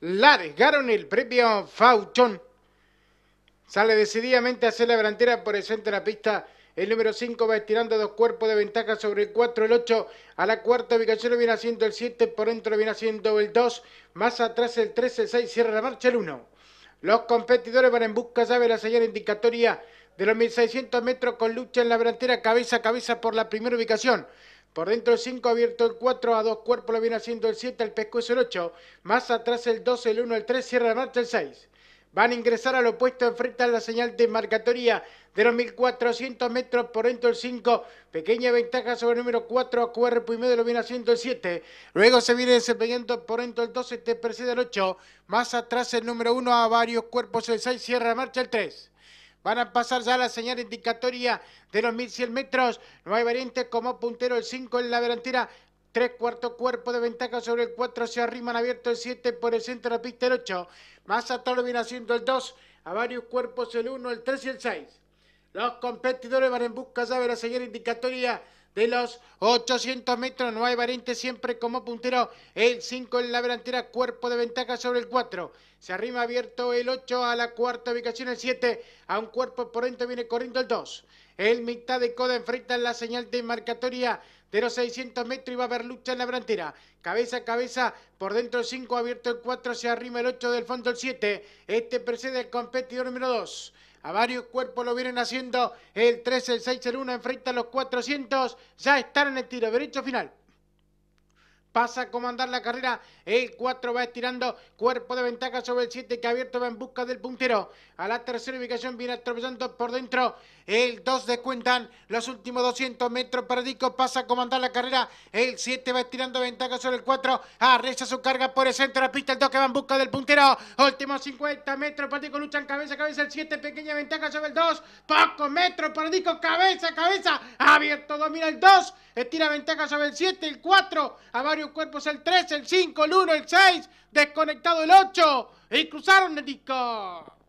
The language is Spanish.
La el propio Fauchón. Sale decididamente a hacer la delantera por el centro de la pista. El número 5 va estirando dos cuerpos de ventaja sobre el 4, el 8. A la cuarta ubicación lo viene haciendo el 7, por dentro lo viene haciendo el 2. Más atrás el 3, el 6, cierra la marcha el 1. Los competidores van en busca, de la señal indicatoria de los 1600 metros con lucha en la delantera, cabeza a cabeza por la primera ubicación. Por dentro el 5 abierto el 4, a dos cuerpos lo viene haciendo el 7, el pescuezo el 8, más atrás el 12, el 1, el 3, cierra la marcha el 6. Van a ingresar al opuesto, a la señal de marcatoria de los 1400 metros por dentro el 5. Pequeña ventaja sobre el número 4, a cuerpo y medio lo viene haciendo el 7. Luego se viene desempeñando por dentro el 12, te precede el 8. Más atrás el número 1, a varios cuerpos el 6, cierra la marcha el 3. Van a pasar ya la señal indicatoria de los 1100 metros. No hay variante como puntero el 5 en la delantera. Tres cuartos cuerpo de ventaja sobre el 4. Se arriman abierto el 7 por el centro de la pista el 8. Más atrás lo viene haciendo el 2. A varios cuerpos el 1, el 3 y el 6. Los competidores van en busca ya de la señal indicatoria de los 800 metros. No hay variante siempre como puntero. El 5 en la verantera, cuerpo de ventaja sobre el 4. Se arrima abierto el 8 a la cuarta ubicación, el 7. A un cuerpo por dentro viene corriendo el 2. El mitad de coda enfrenta la señal de marcatoria de los 600 metros y va a haber lucha en la verantera. Cabeza a cabeza, por dentro el 5, abierto el 4, se arrima el 8 del fondo el 7. Este precede al competidor número 2. A varios cuerpos lo vienen haciendo. El 13, el 6, el 1 enfrenta a los 400. Ya están en el tiro derecho final pasa a comandar la carrera. El 4 va estirando cuerpo de ventaja sobre el 7 que abierto va en busca del puntero. A la tercera ubicación viene atropellando por dentro. El 2 descuentan los últimos 200 metros. Dico pasa a comandar la carrera. El 7 va estirando ventaja sobre el 4. Arrecha su carga por el centro de la pista. El 2 que va en busca del puntero. Últimos 50 metros. Perdico luchan cabeza a cabeza. El 7 pequeña ventaja sobre el 2. Pocos metros. Dico. cabeza a cabeza. Abierto domina el 2. Estira ventaja sobre el 7. El 4 a varios cuerpo cuerpos, el 3, el 5, el 1, el 6, desconectado el 8 y cruzaron el disco.